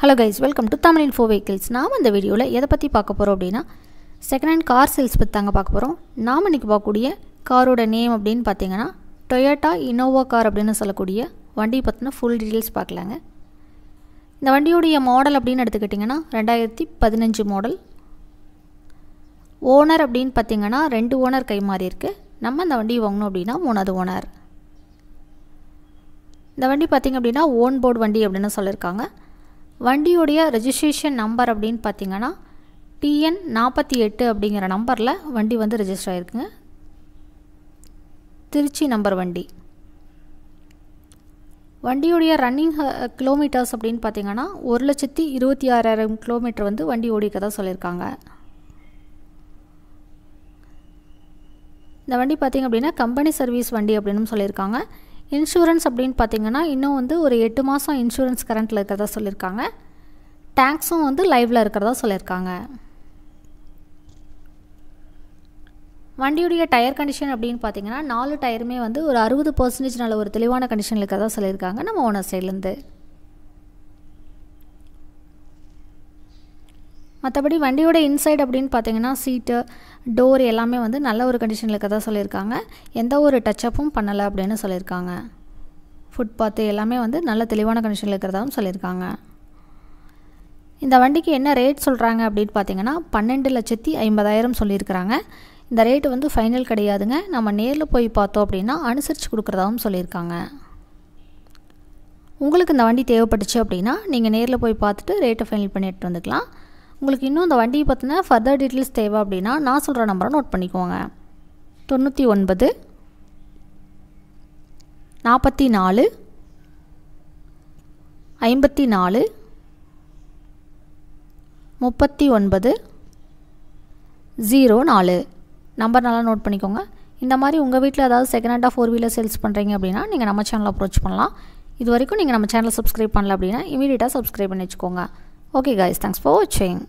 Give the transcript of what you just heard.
hello guys welcome to Tamil info vehicles நாம் இந்த வீடியோவில் எதை பற்றி பார்க்க போகிறோம் அப்படின்னா செகண்ட் ஹேண்ட் கார் சேல்ஸ் பற்றி தாங்க பார்க்க போகிறோம் நாம் இன்றைக்கி பார்க்கக்கூடிய காரோட நேம் அப்படின்னு பார்த்தீங்கன்னா டொயோட்டா இனோவா கார் அப்படின்னு சொல்லக்கூடிய வண்டி பற்றின ஃபுல் டீட்டெயில்ஸ் பார்க்கலாங்க இந்த வண்டியுடைய மாடல் அப்படின்னு எடுத்துக்கிட்டிங்கன்னா ரெண்டாயிரத்தி பதினஞ்சு மாடல் ஓனர் அப்படின்னு பார்த்தீங்கன்னா ரெண்டு ஓனர் கை மாறி இருக்குது நம்ம அந்த வண்டி வாங்கணும் அப்படின்னா மூணாவது ஓனர் இந்த வண்டி பார்த்திங்க அப்படின்னா ஓன் போர்டு வண்டி அப்படின்னு சொல்லியிருக்காங்க வண்டியுடைய ரெஜிஸ்ட்ரேஷன் நம்பர் அப்படின்னு பார்த்தீங்கன்னா டிஎன் நாற்பத்தி எட்டு அப்படிங்கிற நம்பரில் வண்டி வந்து ரெஜிஸ்டர் ஆகிருக்குங்க திருச்சி நம்பர் வண்டி வண்டியுடைய ரன்னிங் கிலோமீட்டர்ஸ் uh, அப்படின்னு பார்த்தீங்கன்னா ஒரு லட்சத்தி இருபத்தி ஆறாயிரம் கிலோமீட்டர் வந்து வண்டி தான் சொல்லியிருக்காங்க இந்த வண்டி பார்த்திங்க அப்படின்னா கம்பெனி சர்வீஸ் வண்டி அப்படின்னு சொல்லியிருக்காங்க இன்சூரன்ஸ் அப்படின்னு பார்த்தீங்கன்னா இன்னும் வந்து ஒரு எட்டு மாதம் இன்சூரன்ஸ் கரண்ட்டில் இருக்கிறதா சொல்லியிருக்காங்க டேக்ஸும் வந்து லைவில் இருக்கிறதா சொல்லியிருக்காங்க வண்டியுடைய டயர் கண்டிஷன் அப்படின்னு பார்த்தீங்கன்னா நாலு டயருமே வந்து ஒரு அறுபது பர்சன்டேஜ் நல்ல ஒரு தெளிவான கண்டிஷனில் இருக்கிறதா சொல்லியிருக்காங்க நம்ம ஓனர் சைட்லேருந்து மற்றபடி வண்டியோட இன்சைட் அப்படின்னு பார்த்தீங்கன்னா சீட்டு டோர் எல்லாமே வந்து நல்ல ஒரு கண்டிஷனில் தான் சொல்லியிருக்காங்க எந்த ஒரு டச்சப்பும் பண்ணலை அப்படின்னு சொல்லியிருக்காங்க ஃபுட்பாத்து எல்லாமே வந்து நல்ல தெளிவான கண்டிஷனில் இருக்கிறதாகவும் சொல்லியிருக்காங்க இந்த வண்டிக்கு என்ன ரேட் சொல்கிறாங்க அப்படின்னு பார்த்தீங்கன்னா பன்னெண்டு லட்சத்தி ஐம்பதாயிரம் சொல்லியிருக்கிறாங்க இந்த ரேட்டு வந்து ஃபைனல் கிடையாதுங்க நம்ம நேரில் போய் பார்த்தோம் அப்படின்னா அனுசரித்து கொடுக்குறதாகவும் சொல்லியிருக்காங்க உங்களுக்கு இந்த வண்டி தேவைப்பட்டுச்சு அப்படின்னா நீங்கள் நேரில் போய் பார்த்துட்டு ரேட்டை ஃபைனல் பண்ணிட்டு வந்துக்கலாம் உங்களுக்கு இன்னும் இந்த வண்டியை பற்றின ஃபர்தர் டீட்டெயில்ஸ் தேவை அப்படின்னா நான் சொல்கிற நம்பரை நோட் பண்ணிக்கோங்க தொண்ணூற்றி ஒன்பது நாற்பத்தி நாலு ஐம்பத்தி நாலு முப்பத்தி ஒன்பது ஜீரோ நாலு நம்பர் நல்லா நோட் பண்ணிக்கோங்க இந்த மாதிரி உங்கள் வீட்டில் ஏதாவது செகண்ட் ஹேண்டாக ஃபோர் வீலர் சேல்ஸ் பண்ணுறீங்க அப்படின்னா நீங்கள் நம்ம சேனலில் அப்ரோச் பண்ணலாம் இது வரைக்கும் நீங்கள் நம்ம சேனல் சப்ஸ்கிரைப் பண்ணல அப்படின்னா இமீடியட்டாக சப்ஸ்கிரைப் பண்ணி வச்சுக்கோங்க ஓகே காய்ஸ் தேங்க்ஸ் ஃபார் வாட்சிங்